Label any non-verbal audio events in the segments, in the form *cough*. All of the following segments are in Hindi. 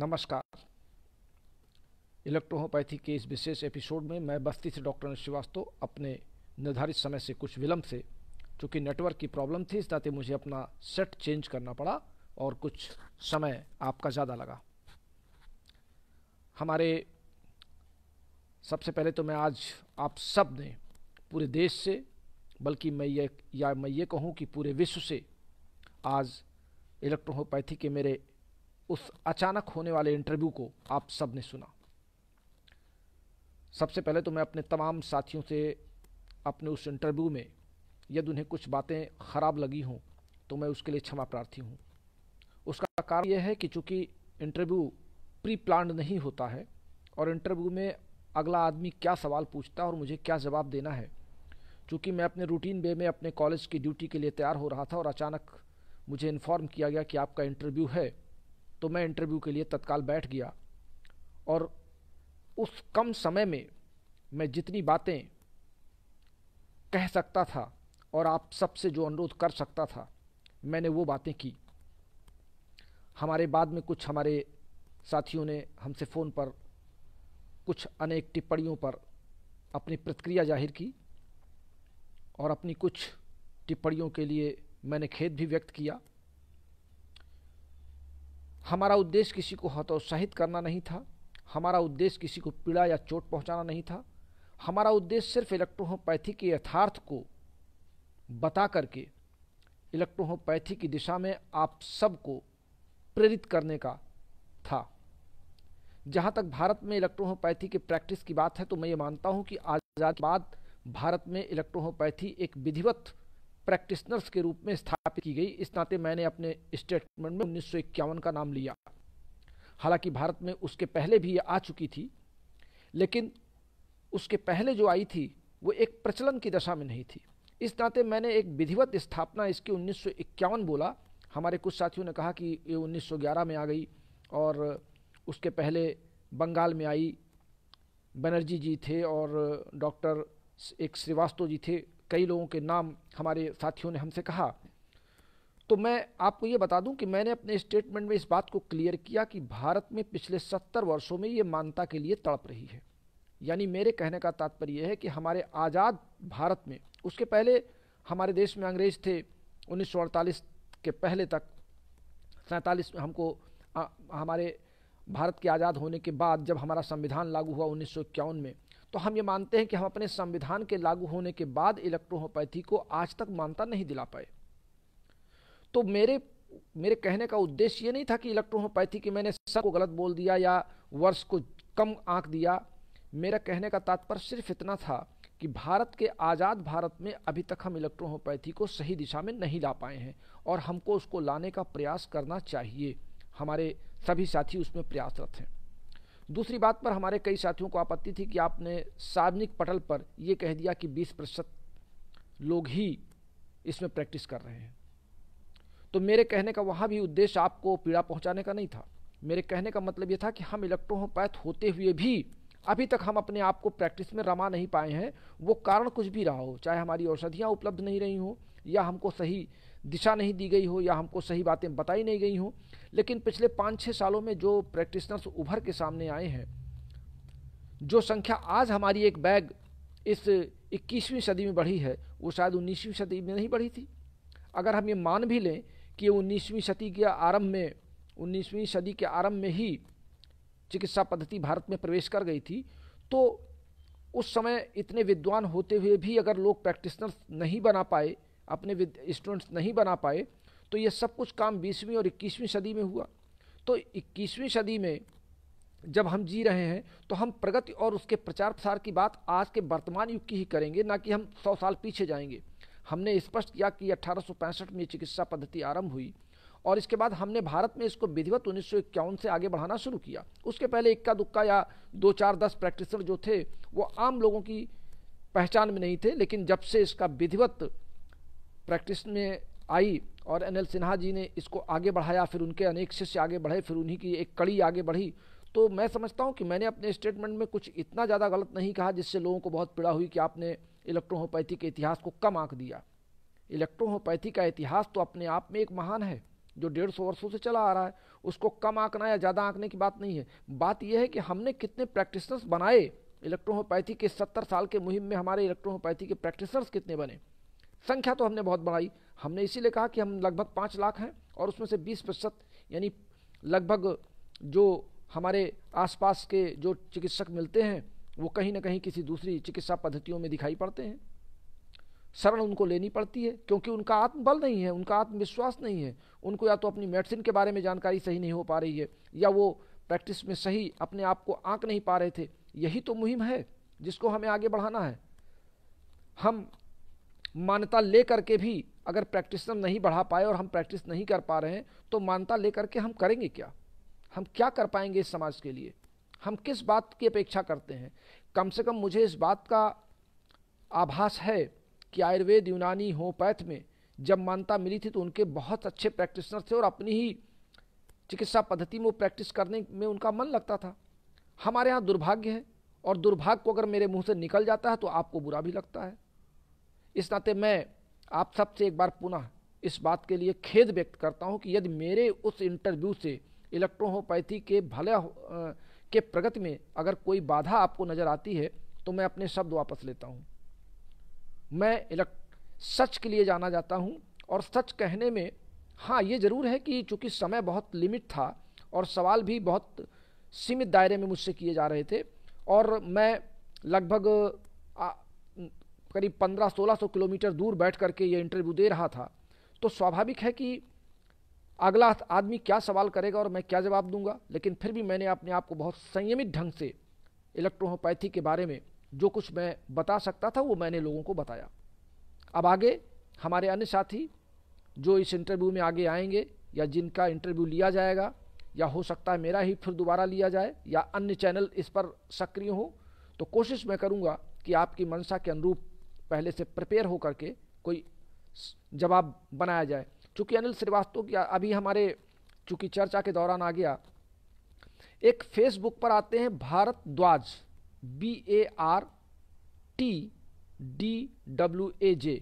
नमस्कार इलेक्ट्रोहोपैथी के इस विशेष एपिसोड में मैं बस्ती से डॉक्टर श्रीवास्तव अपने निर्धारित समय से कुछ विलंब से चूँकि नेटवर्क की प्रॉब्लम थी इस नाते मुझे अपना सेट चेंज करना पड़ा और कुछ समय आपका ज़्यादा लगा हमारे सबसे पहले तो मैं आज आप सब ने पूरे देश से बल्कि मैं ये या मैं ये कहूँ कि पूरे विश्व से आज इलेक्ट्रोहोपैथी के मेरे उस अचानक होने वाले इंटरव्यू को आप सब ने सुना सबसे पहले तो मैं अपने तमाम साथियों से अपने उस इंटरव्यू में यदि उन्हें कुछ बातें ख़राब लगी हों तो मैं उसके लिए क्षमा प्रार्थी हूँ उसका कारण यह है कि चूँकि इंटरव्यू प्री प्लान नहीं होता है और इंटरव्यू में अगला आदमी क्या सवाल पूछता है और मुझे क्या जवाब देना है चूँकि मैं अपने रूटीन वे में अपने कॉलेज की ड्यूटी के लिए तैयार हो रहा था और अचानक मुझे इन्फॉर्म किया गया कि आपका इंटरव्यू है तो मैं इंटरव्यू के लिए तत्काल बैठ गया और उस कम समय में मैं जितनी बातें कह सकता था और आप सबसे जो अनुरोध कर सकता था मैंने वो बातें की हमारे बाद में कुछ हमारे साथियों ने हमसे फ़ोन पर कुछ अनेक टिप्पणियों पर अपनी प्रतिक्रिया जाहिर की और अपनी कुछ टिप्पणियों के लिए मैंने खेद भी व्यक्त किया हमारा उद्देश्य किसी को हतोत्साहित करना नहीं था हमारा उद्देश्य किसी को पीड़ा या चोट पहुंचाना नहीं था हमारा उद्देश्य सिर्फ इलेक्ट्रोहोपैथी के यथार्थ को बता करके इलेक्ट्रोहोपैथी की दिशा में आप सबको प्रेरित करने का था जहाँ तक भारत में इलेक्ट्रोहोपैथी के प्रैक्टिस की बात है तो मैं ये मानता हूँ कि आज़ाद बाद भारत में इलेक्ट्रोहोपैथी एक विधिवत प्रैक्टिशनर्स के रूप में स्थापित की गई इस नाते मैंने अपने स्टेटमेंट में उन्नीस का नाम लिया हालांकि भारत में उसके पहले भी ये आ चुकी थी लेकिन उसके पहले जो आई थी वो एक प्रचलन की दशा में नहीं थी इस नाते मैंने एक विधिवत स्थापना इसकी उन्नीस बोला हमारे कुछ साथियों ने कहा कि ये 1911 में आ गई और उसके पहले बंगाल में आई बनर्जी जी थे और डॉक्टर एक श्रीवास्तव जी थे कई लोगों के नाम हमारे साथियों ने हमसे कहा तो मैं आपको ये बता दूं कि मैंने अपने स्टेटमेंट में इस बात को क्लियर किया कि भारत में पिछले सत्तर वर्षों में ये मानता के लिए तड़प रही है यानी मेरे कहने का तात्पर्य यह है कि हमारे आज़ाद भारत में उसके पहले हमारे देश में अंग्रेज थे उन्नीस के पहले तक सैंतालीस में हमको आ, हमारे भारत के आज़ाद होने के बाद जब हमारा संविधान लागू हुआ उन्नीस में तो हम ये मानते हैं कि हम अपने संविधान के लागू होने के बाद इलेक्ट्रोहोपैथी को आज तक मानता नहीं दिला पाए तो मेरे मेरे कहने का उद्देश्य ये नहीं था कि इलेक्ट्रोहोपैथी की मैंने सर को गलत बोल दिया या वर्ष को कम आंक दिया मेरा कहने का तात्पर्य सिर्फ इतना था कि भारत के आज़ाद भारत में अभी तक हम इलेक्ट्रोहोपैथी को सही दिशा में नहीं ला पाए हैं और हमको उसको लाने का प्रयास करना चाहिए हमारे सभी साथी उसमें प्रयासरत हैं दूसरी बात पर हमारे कई साथियों को आपत्ति थी कि आपने सार्वजनिक पटल पर यह कह दिया कि 20 प्रतिशत लोग ही इसमें प्रैक्टिस कर रहे हैं तो मेरे कहने का वहाँ भी उद्देश्य आपको पीड़ा पहुँचाने का नहीं था मेरे कहने का मतलब ये था कि हम इलेक्ट्रोपैथ होते हुए भी अभी तक हम अपने आप को प्रैक्टिस में रमा नहीं पाए हैं वो कारण कुछ भी रहा हो चाहे हमारी औषधियाँ उपलब्ध नहीं रही हों या हमको सही दिशा नहीं दी गई हो या हमको सही बातें बताई नहीं गई हों लेकिन पिछले पाँच छः सालों में जो प्रैक्टिशनर्स उभर के सामने आए हैं जो संख्या आज हमारी एक बैग इस 21वीं सदी में बढ़ी है वो शायद 19वीं सदी में नहीं बढ़ी थी अगर हम ये मान भी लें कि 19वीं सदी के आरंभ में 19वीं सदी के आरंभ में ही चिकित्सा पद्धति भारत में प्रवेश कर गई थी तो उस समय इतने विद्वान होते हुए भी अगर लोग प्रैक्टिशनर्स नहीं बना पाए अपने स्टूडेंट्स नहीं बना पाए तो ये सब कुछ काम बीसवीं और इक्कीसवीं सदी में हुआ तो इक्कीसवीं सदी में जब हम जी रहे हैं तो हम प्रगति और उसके प्रचार प्रसार की बात आज के वर्तमान युग की ही करेंगे ना कि हम सौ साल पीछे जाएंगे हमने स्पष्ट किया कि अट्ठारह में चिकित्सा पद्धति आरंभ हुई और इसके बाद हमने भारत में इसको विधिवत उन्नीस से आगे बढ़ाना शुरू किया उसके पहले इक्का दुक्का या दो चार दस प्रैक्टिसर जो थे वो आम लोगों की पहचान में नहीं थे लेकिन जब से इसका विधिवत प्रैक्टिस में आई और एन एल सिन्हा जी ने इसको आगे बढ़ाया फिर उनके अनेक शिष्य आगे बढ़े फिर उन्हीं की एक कड़ी आगे बढ़ी तो मैं समझता हूँ कि मैंने अपने स्टेटमेंट में कुछ इतना ज़्यादा गलत नहीं कहा जिससे लोगों को बहुत पीड़ा हुई कि आपने इलेक्ट्रोहोपैथी के इतिहास को कम आंक दिया इलेक्ट्रोहोपैथी का इतिहास तो अपने आप में एक महान है जो डेढ़ सौ वर्षों से चला आ रहा है उसको कम आंकना या ज़्यादा आंकने की बात नहीं है बात यह है कि हमने कितने प्रैक्टिसनर्स बनाए इलेक्ट्रोहोपैथी के सत्तर साल के मुहिम में हमारे इलेक्ट्रोहोपैथी के प्रैक्टिसनर्स कितने बने संख्या तो हमने बहुत बढ़ाई हमने इसीलिए कहा कि हम लगभग पाँच लाख हैं और उसमें से बीस प्रतिशत यानी लगभग जो हमारे आसपास के जो चिकित्सक मिलते हैं वो कहीं ना कहीं किसी दूसरी चिकित्सा पद्धतियों में दिखाई पड़ते हैं शरण उनको लेनी पड़ती है क्योंकि उनका आत्मबल नहीं है उनका आत्मविश्वास नहीं है उनको या तो अपनी मेडिसिन के बारे में जानकारी सही नहीं हो पा रही है या वो प्रैक्टिस में सही अपने आप को आँख नहीं पा रहे थे यही तो मुहिम है जिसको हमें आगे बढ़ाना है हम मान्यता ले करके भी अगर प्रैक्टिसनर नहीं बढ़ा पाए और हम प्रैक्टिस नहीं कर पा रहे हैं तो मान्यता ले करके हम करेंगे क्या हम क्या कर पाएंगे इस समाज के लिए हम किस बात की अपेक्षा करते हैं कम से कम मुझे इस बात का आभास है कि आयुर्वेद यूनानी होमोपैथ में जब मान्यता मिली थी तो उनके बहुत अच्छे प्रैक्टिसनर थे और अपनी ही चिकित्सा पद्धति में वो प्रैक्टिस करने में उनका मन लगता था हमारे यहाँ दुर्भाग्य है और दुर्भाग्य को अगर मेरे मुंह से निकल जाता है तो आपको बुरा भी लगता है इस नाते मैं आप सबसे एक बार पुनः इस बात के लिए खेद व्यक्त करता हूं कि यदि मेरे उस इंटरव्यू से इलेक्ट्रोहोपैथी के भले के प्रगति में अगर कोई बाधा आपको नज़र आती है तो मैं अपने शब्द वापस लेता हूँ मैं इलेक्ट सच के लिए जाना जाता हूँ और सच कहने में हाँ ये ज़रूर है कि चूँकि समय बहुत लिमिट था और सवाल भी बहुत सीमित दायरे में मुझसे किए जा रहे थे और मैं लगभग करीब 15-1600 किलोमीटर दूर बैठ करके ये इंटरव्यू दे रहा था तो स्वाभाविक है कि अगला आदमी क्या सवाल करेगा और मैं क्या जवाब दूंगा लेकिन फिर भी मैंने अपने आप को बहुत संयमित ढंग से इलेक्ट्रोहोपैथी के बारे में जो कुछ मैं बता सकता था वो मैंने लोगों को बताया अब आगे हमारे अन्य साथी जो इस इंटरव्यू में आगे आएंगे या जिनका इंटरव्यू लिया जाएगा या हो सकता है मेरा ही फिर दोबारा लिया जाए या अन्य चैनल इस पर सक्रिय हो तो कोशिश मैं करूँगा कि आपकी मंशा के अनुरूप पहले से प्रिपेयर होकर के कोई जवाब बनाया जाए चूँकि अनिल श्रीवास्तव की अभी हमारे चूँकि चर्चा के दौरान आ गया एक फेसबुक पर आते हैं Bharadwaj B A R T D W A J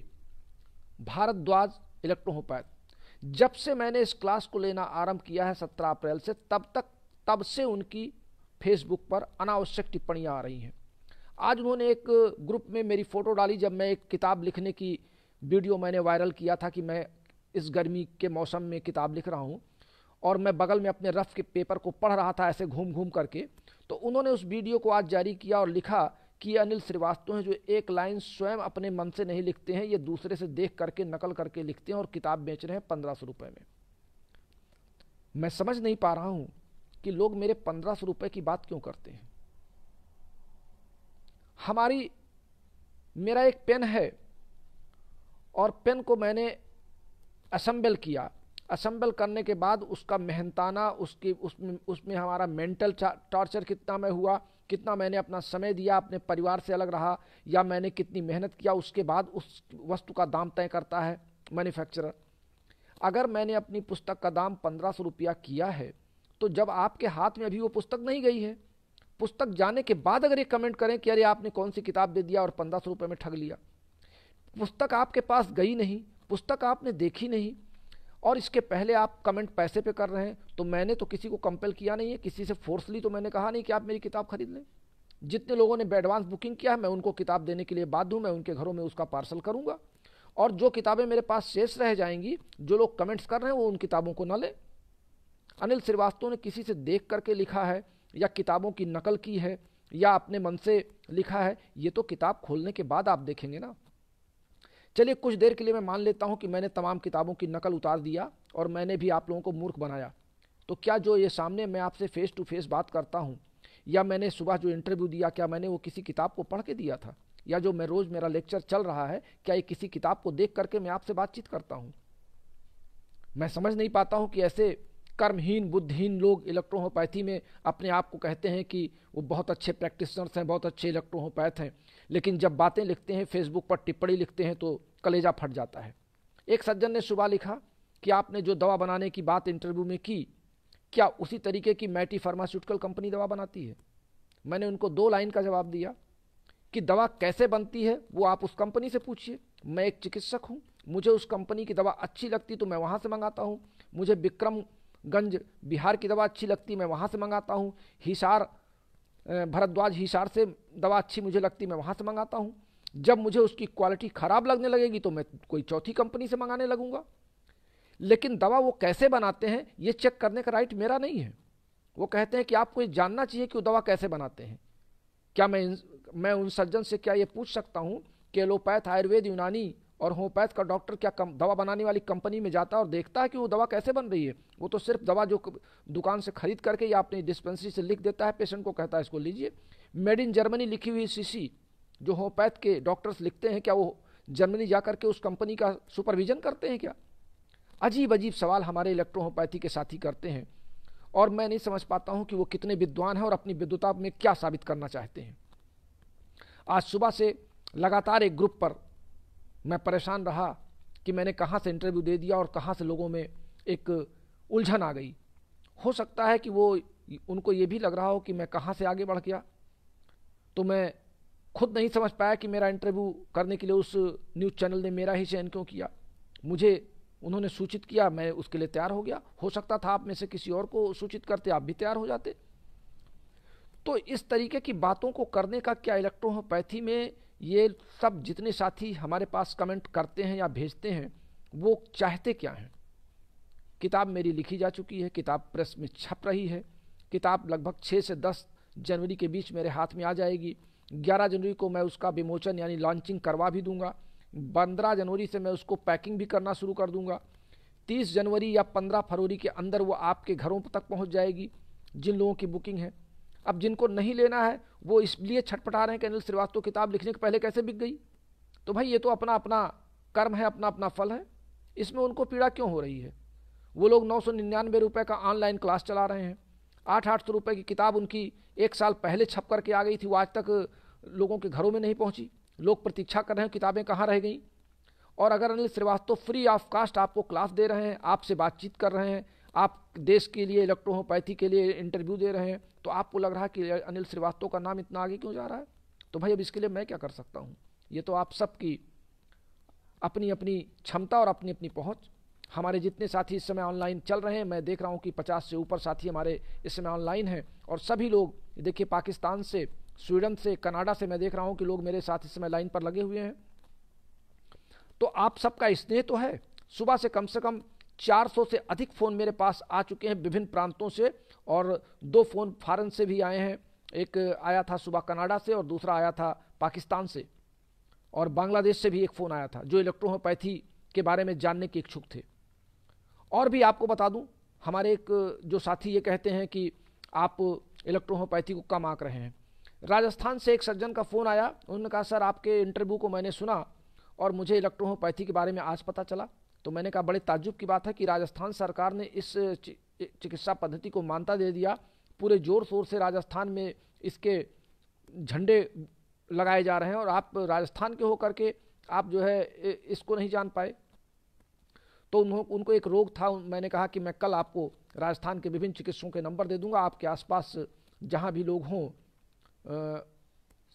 Bharadwaj electrohomeopath जब से मैंने इस क्लास को लेना आरंभ किया है सत्रह अप्रैल से तब तक तब से उनकी फेसबुक पर अनावश्यक टिप्पणियाँ आ रही हैं आज उन्होंने एक ग्रुप में मेरी फ़ोटो डाली जब मैं एक किताब लिखने की वीडियो मैंने वायरल किया था कि मैं इस गर्मी के मौसम में किताब लिख रहा हूँ और मैं बगल में अपने रफ़ के पेपर को पढ़ रहा था ऐसे घूम घूम करके तो उन्होंने उस वीडियो को आज जारी किया और लिखा कि ये अनिल श्रीवास्तव हैं जो एक लाइन स्वयं अपने मन से नहीं लिखते हैं ये दूसरे से देख करके नकल करके लिखते हैं और किताब बेच रहे हैं पंद्रह सौ रुपये में मैं समझ नहीं पा रहा हूँ कि लोग मेरे पंद्रह सौ रुपये की बात क्यों करते हैं हमारी मेरा एक पेन है और पेन को मैंने असम्बल किया असम्बल करने के बाद उसका मेहनताना उसकी उसमें उसमें हमारा मेंटल टॉर्चर कितना में हुआ कितना मैंने अपना समय दिया अपने परिवार से अलग रहा या मैंने कितनी मेहनत किया उसके बाद उस वस्तु का दाम तय करता है मैन्युफैक्चरर अगर मैंने अपनी पुस्तक का दाम पंद्रह सौ रुपया किया है तो जब आपके हाथ में अभी वो पुस्तक नहीं गई है पुस्तक जाने के बाद अगर ये कमेंट करें कि अरे आपने कौन सी किताब दे दिया और पंद्रह सौ रुपये में ठग लिया पुस्तक आपके पास गई नहीं पुस्तक आपने देखी नहीं और इसके पहले आप कमेंट पैसे पे कर रहे हैं तो मैंने तो किसी को कंपेल किया नहीं है किसी से फोर्सली तो मैंने कहा नहीं कि आप मेरी किताब खरीद लें जितने लोगों ने एडवांस बुकिंग किया है मैं उनको किताब देने के लिए बाध्य हूँ मैं उनके घरों में उसका पार्सल करूँगा और जो किताबें मेरे पास शेष रह जाएंगी जो लोग कमेंट्स कर रहे हैं वो उन किताबों को ना लें अनिल श्रीवास्तव ने किसी से देख करके लिखा है या किताबों की नकल की है या अपने मन से लिखा है ये तो किताब खोलने के बाद आप देखेंगे ना चलिए कुछ देर के लिए मैं मान लेता हूँ कि मैंने तमाम किताबों की नकल उतार दिया और मैंने भी आप लोगों को मूर्ख बनाया तो क्या जो ये सामने मैं आपसे फ़ेस टू फेस बात करता हूँ या मैंने सुबह जो इंटरव्यू दिया क्या मैंने वो किसी किताब को पढ़ के दिया था या जो मैं रोज़ मेरा लेक्चर चल रहा है क्या ये किसी किताब को देख करके मैं आपसे बातचीत करता हूँ मैं समझ नहीं पाता हूँ कि ऐसे कर्महीन बुद्धहीन लोग इलेक्ट्रोहोपैथी में अपने आप को कहते हैं कि वो बहुत अच्छे प्रैक्टिसनर्स हैं बहुत अच्छे इलेक्ट्रोहोपैथ हैं लेकिन जब बातें लिखते हैं फेसबुक पर टिप्पणी लिखते हैं तो कलेजा फट जाता है एक सज्जन ने सुबह लिखा कि आपने जो दवा बनाने की बात इंटरव्यू में की क्या उसी तरीके की मैटी फार्मास्यूटिकल कंपनी दवा बनाती है मैंने उनको दो लाइन का जवाब दिया कि दवा कैसे बनती है वो आप उस कंपनी से पूछिए मैं एक चिकित्सक हूँ मुझे उस कंपनी की दवा अच्छी लगती तो मैं वहाँ से मंगाता हूँ मुझे विक्रम गंज बिहार की दवा अच्छी लगती मैं वहाँ से मंगाता हूँ हिसार भरद्वाज हिसार से दवा अच्छी मुझे लगती मैं वहाँ से मंगाता हूँ जब मुझे उसकी क्वालिटी ख़राब लगने लगेगी तो मैं कोई चौथी कंपनी से मंगाने लगूंगा लेकिन दवा वो कैसे बनाते हैं ये चेक करने का राइट मेरा नहीं है वो कहते हैं कि आपको ये जानना चाहिए कि वो दवा कैसे बनाते हैं क्या मैं मैं उन सर्जन से क्या ये पूछ सकता हूँ कि एलोपैथ आयुर्वेद यूनानी और होमोपैथ का डॉक्टर क्या कम दवा बनाने वाली कंपनी में जाता है और देखता है कि वो दवा कैसे बन रही है वो तो सिर्फ दवा जो दुकान से खरीद करके या अपनी डिस्पेंसरी से लिख देता है पेशेंट को कहता है इसको लीजिए मेड इन जर्मनी लिखी हुई सीसी जो होमोपैथ के डॉक्टर्स लिखते हैं क्या वो जर्मनी जा करके उस कंपनी का सुपरविजन करते हैं क्या अजीब अजीब सवाल हमारे होमोपैथी के साथी करते हैं और मैं नहीं समझ पाता हूँ कि वो कितने विद्वान हैं और अपनी विद्वता में क्या साबित करना चाहते हैं आज सुबह से लगातार एक ग्रुप पर मैं परेशान रहा कि मैंने कहाँ से इंटरव्यू दे दिया और कहाँ से लोगों में एक उलझन आ गई हो सकता है कि वो उनको ये भी लग रहा हो कि मैं कहाँ से आगे बढ़ गया तो मैं खुद नहीं समझ पाया कि मेरा इंटरव्यू करने के लिए उस न्यूज़ चैनल ने मेरा ही चयन क्यों किया मुझे उन्होंने सूचित किया मैं उसके लिए तैयार हो गया हो सकता था आप में से किसी और को सूचित करते आप भी तैयार हो जाते तो इस तरीके की बातों को करने का क्या इलेक्ट्रोहोपैथी में ये सब जितने साथी हमारे पास कमेंट करते हैं या भेजते हैं वो चाहते क्या हैं किताब मेरी लिखी जा चुकी है किताब प्रेस में छप रही है किताब लगभग छः से दस जनवरी के बीच मेरे हाथ में आ जाएगी ग्यारह जनवरी को मैं उसका विमोचन यानी लॉन्चिंग करवा भी दूंगा पंद्रह जनवरी से मैं उसको पैकिंग भी करना शुरू कर दूंगा तीस जनवरी या पंद्रह फरवरी के अंदर वो आपके घरों तक पहुँच जाएगी जिन लोगों की बुकिंग है अब जिनको नहीं लेना है वो इसलिए छटपटा रहे हैं कि अनिल श्रीवास्तव किताब लिखने के पहले कैसे बिक गई तो भाई ये तो अपना अपना कर्म है अपना अपना फल है इसमें उनको पीड़ा क्यों हो रही है वो लोग नौ सौ निन्यानवे रुपये का ऑनलाइन क्लास चला रहे हैं आठ आठ सौ रुपये की किताब उनकी एक साल पहले छप करके आ गई थी वो आज तक लोगों के घरों में नहीं पहुंची लोग प्रतीक्षा कर रहे हैं किताबें कहाँ रह गई और अगर Anil Srivastava free of cost आपको क्लास दे रहे हैं आपसे बातचीत कर रहे हैं आप देश के लिए इलेक्ट्रोहोपैथी के लिए इंटरव्यू दे रहे हैं तो आपको लग रहा है कि अनिल श्रीवास्तव का नाम इतना आगे क्यों जा रहा है तो भाई अब इसके लिए मैं क्या कर सकता हूँ ये तो आप सबकी अपनी अपनी क्षमता और अपनी अपनी पहुँच हमारे जितने साथी इस समय ऑनलाइन चल रहे हैं मैं देख रहा हूँ कि पचास से ऊपर साथी हमारे इस समय ऑनलाइन हैं और सभी लोग देखिए पाकिस्तान से स्वीडन से कनाडा से मैं देख रहा हूँ कि लोग मेरे साथ इस समय लाइन पर लगे हुए हैं तो आप सबका स्नेह तो है सुबह से कम से कम 400 से अधिक फ़ोन मेरे पास आ चुके हैं विभिन्न प्रांतों से और दो फ़ोन फ़ारन से भी आए हैं एक आया था सुबह कनाडा से और दूसरा आया था पाकिस्तान से और बांग्लादेश से भी एक फ़ोन आया था जो इलेक्ट्रोहोपैथी के बारे में जानने के इच्छुक थे और भी आपको बता दूं हमारे एक जो साथी ये कहते हैं कि आप इलेक्ट्रोहोपैथी को कम आंक रहे हैं राजस्थान से एक सज्जन का फ़ोन आया उन्होंने कहा सर आपके इंटरव्यू को मैंने सुना और मुझे इलेक्ट्रोहोपैथी के बारे में आज पता चला तो मैंने कहा बड़े ताज्जुब की बात है कि राजस्थान सरकार ने इस चिकित्सा पद्धति को मानता दे दिया पूरे ज़ोर शोर से राजस्थान में इसके झंडे लगाए जा रहे हैं और आप राजस्थान के होकर के आप जो है इसको नहीं जान पाए तो उन्हों उनको एक रोग था मैंने कहा कि मैं कल आपको राजस्थान के विभिन्न चिकित्सकों के नंबर दे दूंगा आपके आसपास जहाँ भी लोग हों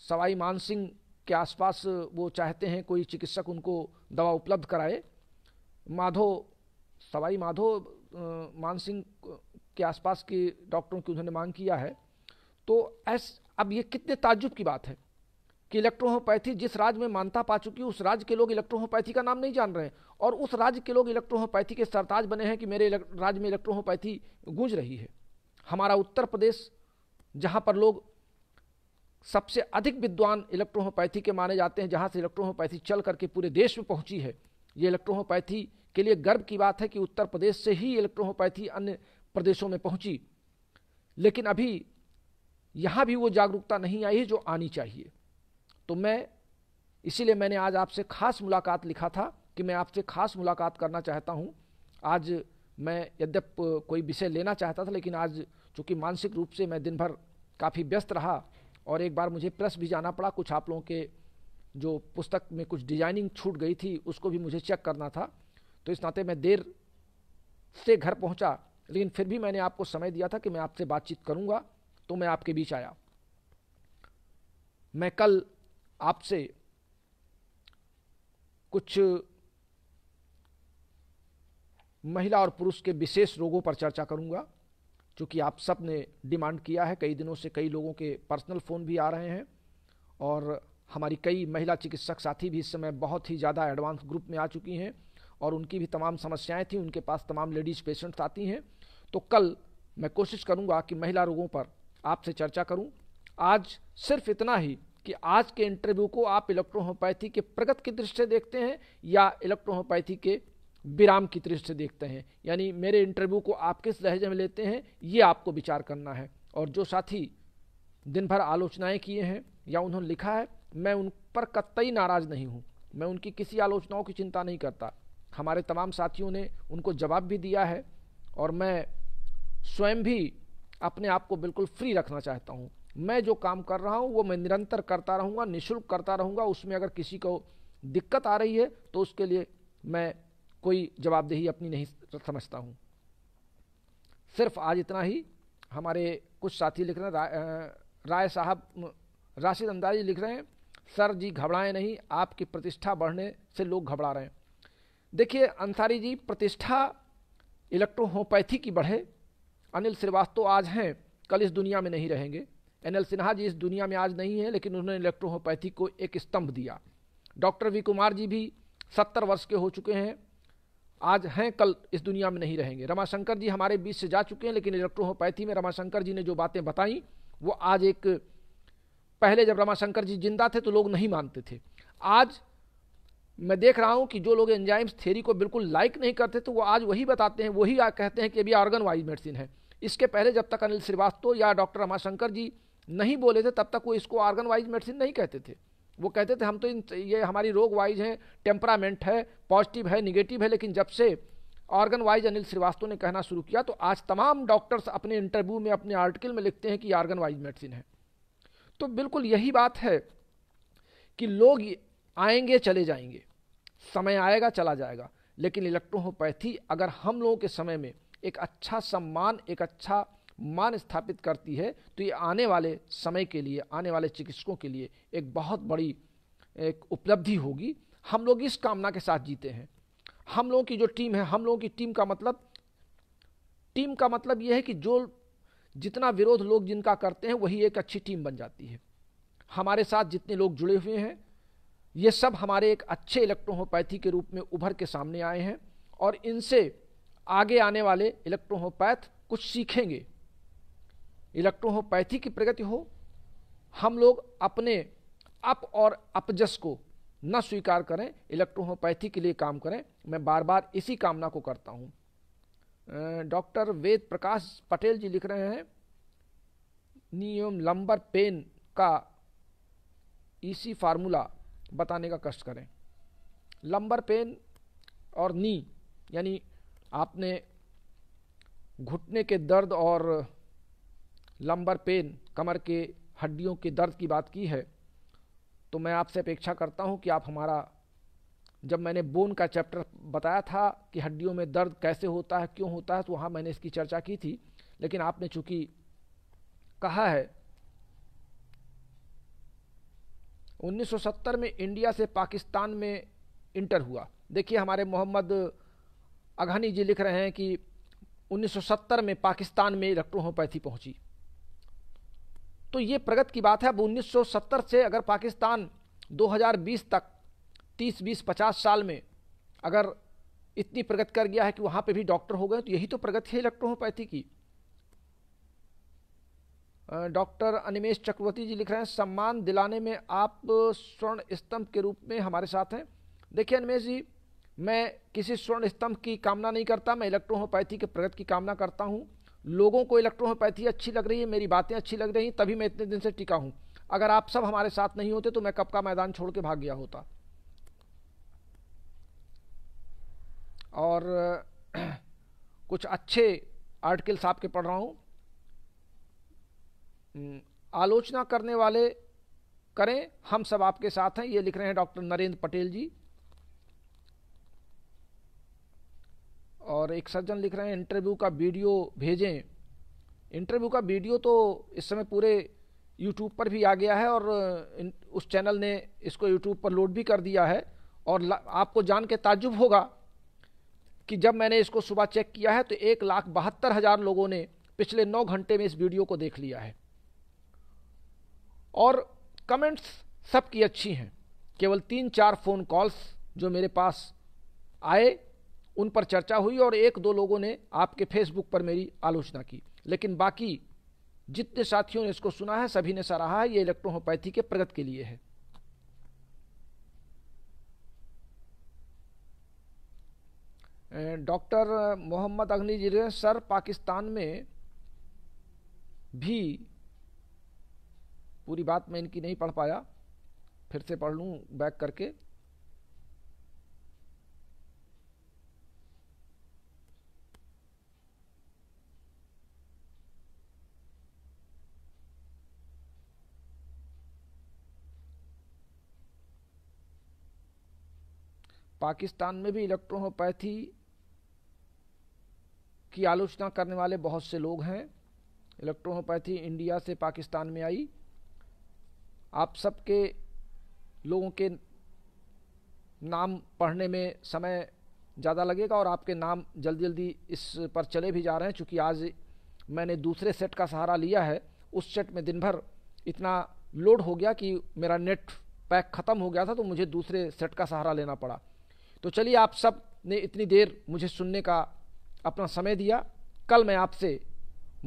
सवाई मानसिंह के आसपास वो चाहते हैं कोई चिकित्सक उनको दवा उपलब्ध कराए माधो सवाई माधो मानसिंह के आसपास के डॉक्टरों की उन्होंने मांग किया है तो ऐस अब ये कितने ताज्जुब की बात है कि इलेक्ट्रोहोपैथी जिस राज्य में मानता पा चुकी उस राज्य के लोग इलेक्ट्रोहोपैथी का नाम नहीं जान रहे हैं और उस राज्य के लोग इलेक्ट्रोहोपैथी के सरताज बने हैं कि मेरे राज्य में इलेक्ट्रोहोपैथी गूंज रही है हमारा उत्तर प्रदेश जहाँ पर लोग सबसे अधिक विद्वान इलेक्ट्रोहोपैथी के माने जाते हैं जहाँ से इलेक्ट्रोहोपैथी चल करके पूरे देश में पहुँची है ये इलेक्ट्रोहोपैथी के लिए गर्व की बात है कि उत्तर प्रदेश से ही इलेक्ट्रोहोपैथी अन्य प्रदेशों में पहुंची लेकिन अभी यहाँ भी वो जागरूकता नहीं आई है जो आनी चाहिए तो मैं इसीलिए मैंने आज आपसे खास मुलाकात लिखा था कि मैं आपसे खास मुलाकात करना चाहता हूँ आज मैं यद्यप कोई विषय लेना चाहता था लेकिन आज चूँकि मानसिक रूप से मैं दिन भर काफ़ी व्यस्त रहा और एक बार मुझे प्रेस भी जाना पड़ा कुछ आप लोगों के जो पुस्तक में कुछ डिजाइनिंग छूट गई थी उसको भी मुझे चेक करना था तो इस नाते मैं देर से घर पहुंचा लेकिन फिर भी मैंने आपको समय दिया था कि मैं आपसे बातचीत करूंगा तो मैं आपके बीच आया मैं कल आपसे कुछ महिला और पुरुष के विशेष रोगों पर चर्चा करूंगा क्योंकि आप सब ने डिमांड किया है कई दिनों से कई लोगों के पर्सनल फ़ोन भी आ रहे हैं और हमारी कई महिला चिकित्सक साथी भी इस समय बहुत ही ज़्यादा एडवांस ग्रुप में आ चुकी हैं और उनकी भी तमाम समस्याएं थी उनके पास तमाम लेडीज़ पेशेंट्स आती हैं तो कल मैं कोशिश करूंगा कि महिला रोगों पर आपसे चर्चा करूं आज सिर्फ इतना ही कि आज के इंटरव्यू को आप इलेक्ट्रोहोपैथी के प्रगत की दृष्टि से देखते हैं या इलेक्ट्रोहोपैथी के विराम की दृष्टि से देखते हैं यानी मेरे इंटरव्यू को आप किस लहजे में लेते हैं ये आपको विचार करना है और जो साथी दिन भर आलोचनाएं किए हैं या उन्होंने लिखा है मैं उन पर कतई नाराज़ नहीं हूँ मैं उनकी किसी आलोचनाओं की चिंता नहीं करता हमारे तमाम साथियों ने उनको जवाब भी दिया है और मैं स्वयं भी अपने आप को बिल्कुल फ्री रखना चाहता हूँ मैं जो काम कर रहा हूँ वो मैं निरंतर करता रहूँगा निःशुल्क करता रहूँगा उसमें अगर किसी को दिक्कत आ रही है तो उसके लिए मैं कोई जवाबदेही अपनी नहीं समझता हूँ सिर्फ आज इतना ही हमारे कुछ साथी लिख रहे हैं रा, राय साहब राशिद अंदाजी लिख रहे हैं सर जी घबराएं नहीं आपकी प्रतिष्ठा बढ़ने से लोग घबरा रहे हैं देखिए अंसारी जी प्रतिष्ठा इलेक्ट्रोहोपैथी की बढ़े अनिल श्रीवास्तव आज हैं कल इस दुनिया में नहीं रहेंगे एन एल सिन्हा जी इस दुनिया में आज नहीं है लेकिन उन्होंने इलेक्ट्रोहोपैथी को एक स्तंभ दिया डॉक्टर वी कुमार जी भी सत्तर वर्ष के हो चुके हैं आज हैं कल इस दुनिया में नहीं रहेंगे रमाशंकर जी हमारे बीच से जा चुके हैं लेकिन इलेक्ट्रोहोपैथी में रमाशंकर जी ने जो बातें बताई वो आज एक पहले जब रमाशंकर जी जिंदा थे तो लोग नहीं मानते थे आज मैं देख रहा हूँ कि जो लोग एंजाइम्स थेरी को बिल्कुल लाइक नहीं करते तो वो आज वही बताते हैं वही कहते हैं कि अभी ऑर्गन वाइज मेडिसिन है इसके पहले जब तक अनिल श्रीवास्तव या डॉक्टर रमाशंकर जी नहीं बोले थे तब तक वो इसको ऑर्गन वाइज मेडिसिन नहीं कहते थे वो कहते थे हम तो इन ये हमारी रोग वाइज हैं टेम्परामेंट है पॉजिटिव है निगेटिव है लेकिन जब से ऑर्गन वाइज अनिल श्रीवास्तव ने कहना शुरू किया तो आज तमाम डॉक्टर्स अपने इंटरव्यू में अपने आर्टिकल में लिखते हैं कि ऑर्गन वाइज मेडिसिन है तो बिल्कुल यही बात है कि लोग आएंगे चले जाएंगे समय आएगा चला जाएगा लेकिन इलेक्ट्रोहोपैथी अगर हम लोगों के समय में एक अच्छा सम्मान एक अच्छा मान स्थापित करती है तो ये आने वाले समय के लिए आने वाले चिकित्सकों के लिए एक बहुत बड़ी एक उपलब्धि होगी हम लोग इस कामना के साथ जीते हैं हम लोगों की जो टीम है हम लोगों की टीम का मतलब टीम का मतलब यह है कि जो जितना विरोध लोग जिनका करते हैं वही एक अच्छी टीम बन जाती है हमारे साथ जितने लोग जुड़े हुए हैं ये सब हमारे एक अच्छे इलेक्ट्रोहोपैथी के रूप में उभर के सामने आए हैं और इनसे आगे आने वाले इलेक्ट्रोहोपैथ कुछ सीखेंगे इलेक्ट्रोहोपैथी की प्रगति हो हम लोग अपने अप और अपजस को न स्वीकार करें इलेक्ट्रोहोपैथी के लिए काम करें मैं बार बार इसी कामना को करता हूँ डॉक्टर वेद प्रकाश पटेल जी लिख रहे हैं नियम लंबर पेन का इसी फार्मूला बताने का कष्ट करें लंबर पेन और नी यानी आपने घुटने के दर्द और लंबर पेन कमर के हड्डियों के दर्द की बात की है तो मैं आपसे अपेक्षा करता हूं कि आप हमारा जब मैंने बोन का चैप्टर बताया था कि हड्डियों में दर्द कैसे होता है क्यों होता है तो वहाँ मैंने इसकी चर्चा की थी लेकिन आपने चूंकि कहा है 1970 में इंडिया से पाकिस्तान में इंटर हुआ देखिए हमारे मोहम्मद अघानी जी लिख रहे हैं कि 1970 में पाकिस्तान में इलेक्ट्रोहोपैथी पहुंची तो ये प्रगति की बात है अब 1970 से अगर पाकिस्तान 2020 तक तीस बीस पचास साल में अगर इतनी प्रगति कर गया है कि वहाँ पे भी डॉक्टर हो गए तो यही तो प्रगति है इलेक्ट्रोमोपैथी की डॉक्टर अनिमेश चक्रवर्ती जी लिख रहे हैं सम्मान दिलाने में आप स्वर्ण स्तंभ के रूप में हमारे साथ हैं देखिए अनिमेश जी मैं किसी स्वर्ण स्तंभ की कामना नहीं करता मैं इलेक्ट्रोमोपैथी के प्रगति की कामना करता हूँ लोगों को इलेक्ट्रोमोपैथी अच्छी लग रही है मेरी बातें अच्छी लग रही हैं तभी मैं इतने दिन से टिका हूँ अगर आप सब हमारे साथ नहीं होते तो मैं कब का मैदान छोड़ के भाग गया होता और *clears throat* कुछ अच्छे आर्टिकल्स आपके पढ़ रहा हूँ हम्म, आलोचना करने वाले करें हम सब आपके साथ हैं ये लिख रहे हैं डॉक्टर नरेंद्र पटेल जी और एक सज्जन लिख रहे हैं इंटरव्यू का वीडियो भेजें इंटरव्यू का वीडियो तो इस समय पूरे यूट्यूब पर भी आ गया है और उस चैनल ने इसको यूट्यूब पर लोड भी कर दिया है और आपको जान के ताजुब होगा कि जब मैंने इसको सुबह चेक किया है तो एक लाख बहत्तर हज़ार लोगों ने पिछले नौ घंटे में इस वीडियो को देख लिया है और कमेंट्स सबकी अच्छी हैं केवल तीन चार फ़ोन कॉल्स जो मेरे पास आए उन पर चर्चा हुई और एक दो लोगों ने आपके फेसबुक पर मेरी आलोचना की लेकिन बाकी जितने साथियों ने इसको सुना है सभी ने सराहा है ये इलेक्ट्रोहोपैथी के प्रगति के लिए है डॉक्टर मोहम्मद अग्निजिर सर पाकिस्तान में भी पूरी बात मैं इनकी नहीं पढ़ पाया फिर से पढ़ लूँ बैक करके पाकिस्तान में भी इलेक्ट्रोहोपैथी की आलोचना करने वाले बहुत से लोग हैं इलेक्ट्रोहोपैथी इंडिया से पाकिस्तान में आई आप सबके लोगों के नाम पढ़ने में समय ज़्यादा लगेगा और आपके नाम जल्दी जल्दी इस पर चले भी जा रहे हैं चूँकि आज मैंने दूसरे सेट का सहारा लिया है उस सेट में दिन भर इतना लोड हो गया कि मेरा नेट पैक ख़त्म हो गया था तो मुझे दूसरे सेट का सहारा लेना पड़ा तो चलिए आप सब ने इतनी देर मुझे सुनने का अपना समय दिया कल मैं आपसे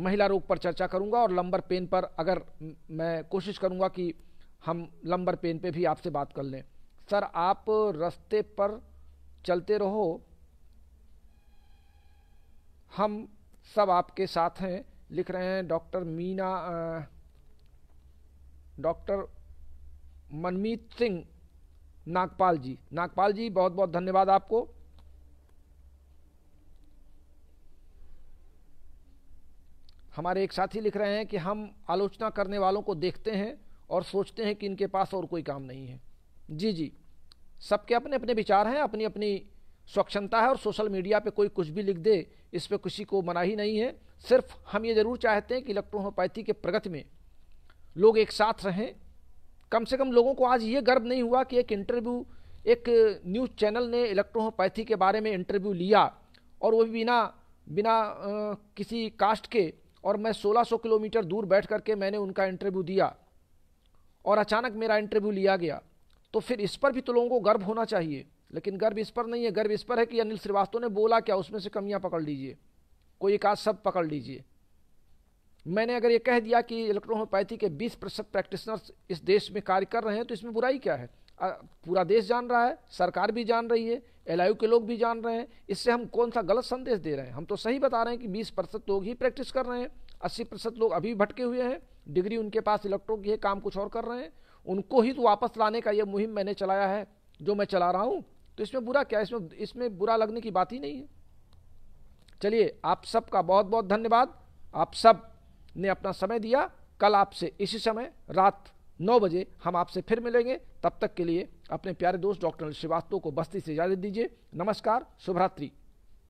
महिला रोग पर चर्चा करूंगा और लंबर पेन पर अगर मैं कोशिश करूंगा कि हम लंबर पेन पे भी आपसे बात कर लें सर आप रास्ते पर चलते रहो हम सब आपके साथ हैं लिख रहे हैं डॉक्टर मीना डॉक्टर मनमीत सिंह नागपाल जी नागपाल जी बहुत बहुत धन्यवाद आपको हमारे एक साथी लिख रहे हैं कि हम आलोचना करने वालों को देखते हैं और सोचते हैं कि इनके पास और कोई काम नहीं है जी जी सबके अपने अपने विचार हैं अपनी अपनी स्वच्छता है और सोशल मीडिया पे कोई कुछ भी लिख दे इस पर किसी को मनाही नहीं है सिर्फ हम ये ज़रूर चाहते हैं कि इलेक्ट्रोहोपैथी के प्रगति में लोग एक साथ रहें कम से कम लोगों को आज ये गर्व नहीं हुआ कि एक इंटरव्यू एक न्यूज़ चैनल ने इलेक्ट्रोहोपैथी के बारे में इंटरव्यू लिया और वो भी बिना बिना किसी कास्ट के और मैं 1600 किलोमीटर दूर बैठ कर के मैंने उनका इंटरव्यू दिया और अचानक मेरा इंटरव्यू लिया गया तो फिर इस पर भी तो लोगों को गर्व होना चाहिए लेकिन गर्व इस पर नहीं है गर्व इस पर है कि अनिल श्रीवास्तव ने बोला क्या उसमें से कमियाँ पकड़ लीजिए कोई एक सब पकड़ लीजिए मैंने अगर ये कह दिया कि इलेक्ट्रोहोम्योपैथी के 20 प्रतिशत प्रैक्टिशनर्स इस देश में कार्य कर रहे हैं तो इसमें बुराई क्या है पूरा देश जान रहा है सरकार भी जान रही है एल के लोग भी जान रहे हैं इससे हम कौन सा गलत संदेश दे रहे हैं हम तो सही बता रहे हैं कि बीस प्रतिशत लोग ही प्रैक्टिस कर रहे हैं अस्सी प्रतिशत लोग अभी भटके हुए हैं डिग्री उनके पास इलेक्ट्रो की है काम कुछ और कर रहे हैं उनको ही तो वापस लाने का ये मुहिम मैंने चलाया है जो मैं चला रहा हूँ तो इसमें बुरा क्या है इसमें इसमें बुरा लगने की बात ही नहीं है चलिए आप सबका बहुत बहुत धन्यवाद आप सब ने अपना समय दिया कल आपसे इसी समय रात नौ बजे हम आपसे फिर मिलेंगे तब तक के लिए अपने प्यारे दोस्त डॉक्टर श्रीवास्तव को बस्ती से इजाजत दीजिए नमस्कार शुभरात्रि